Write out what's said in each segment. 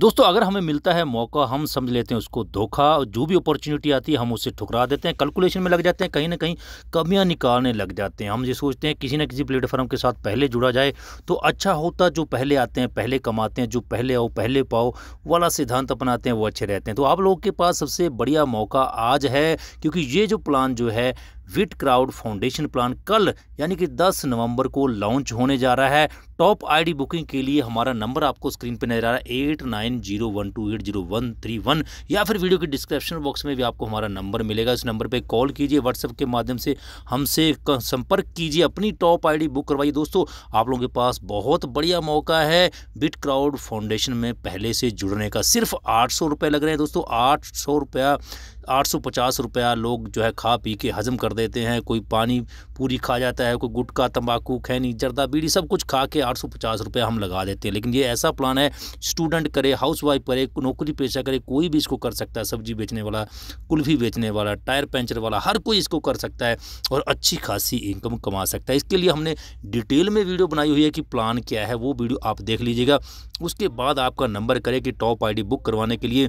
दोस्तों अगर हमें मिलता है मौका हम समझ लेते हैं उसको धोखा जो भी अपॉर्चुनिटी आती है हम उसे ठुकरा देते हैं कैलकुलेशन में लग जाते हैं कहीं ना कहीं कमियां निकालने लग जाते हैं हम ये सोचते हैं किसी न किसी प्लेटफॉर्म के साथ पहले जुड़ा जाए तो अच्छा होता जो पहले आते हैं पहले कमाते हैं जो पहले आओ पहले पाओ वाला सिद्धांत अपनाते हैं वो अच्छे रहते हैं तो आप लोगों के पास सबसे बढ़िया मौका आज है क्योंकि ये जो प्लान जो है विट क्राउड फाउंडेशन प्लान कल यानी कि 10 नवंबर को लॉन्च होने जा रहा है टॉप आईडी बुकिंग के लिए हमारा नंबर आपको स्क्रीन पर नजर आ रहा है eight nine zero one two eight zero one three one या फिर वीडियो के डिस्क्रिप्शन बॉक्स में भी आपको हमारा नंबर मिलेगा इस नंबर पर कॉल कीजिए व्हाट्सएप के माध्यम से हमसे संपर्क कीजिए अपनी टॉप आईडी बुक करवाइए दोस्तों आप लोगों के पास बहुत बढ़िया मौका है बिट क्राउड फाउंडेशन में पहले से जुड़ने का सिर्फ आठ सौ लग रहे हैं दोस्तों आठ सौ रुपया आठ सौ पचास रुपया लोग जो है खा पी के हजम कर देते हैं कोई पानी पूरी खा जाता है कोई गुटखा तंबाकू खैनी जर्दा बीड़ी सब कुछ खा के आठ सौ पचास रुपये हम लगा देते हैं लेकिन ये ऐसा प्लान है स्टूडेंट करे हाउस वाइफ करे नौकरी पेशा करे कोई भी इसको कर सकता है सब्जी बेचने वाला कुल्फी बेचने वाला टायर पंचर वाला हर कोई इसको कर सकता है और अच्छी खासी इनकम कमा सकता है इसके लिए हमने डिटेल में वीडियो बनाई हुई है कि प्लान क्या है वो वीडियो आप देख लीजिएगा उसके बाद आपका नंबर करे कि टॉप आईडी बुक करवाने के लिए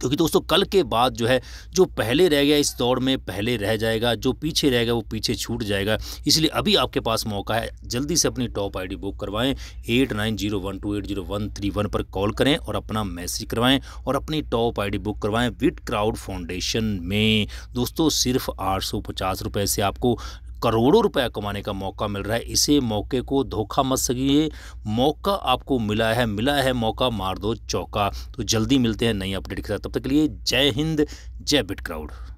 क्योंकि दोस्तों कल के बाद जो है जो पहले रह गया इस दौड़ में पहले रह जाएगा जो पीछे रह गया वो पीछे छूट जाएगा इसलिए अभी आपके पास मौका है जल्दी से अपनी टॉप आईडी बुक करवाएं eight nine zero one two eight zero one three one पर कॉल करें और अपना मैसेज करवाएं और अपनी टॉप आईडी बुक करवाएं विट क्राउड फाउंडेशन में दोस्तों सिर्फ आठ सौ पचास रुपये से आपको करोड़ों रुपया कमाने का मौका मिल रहा है इसे मौके को धोखा मत सकिए मौका आपको मिला है मिला है मौका मार दो चौका तो जल्दी मिलते हैं नई अपडेट के साथ तब तक के लिए जय हिंद जय बिट क्राउड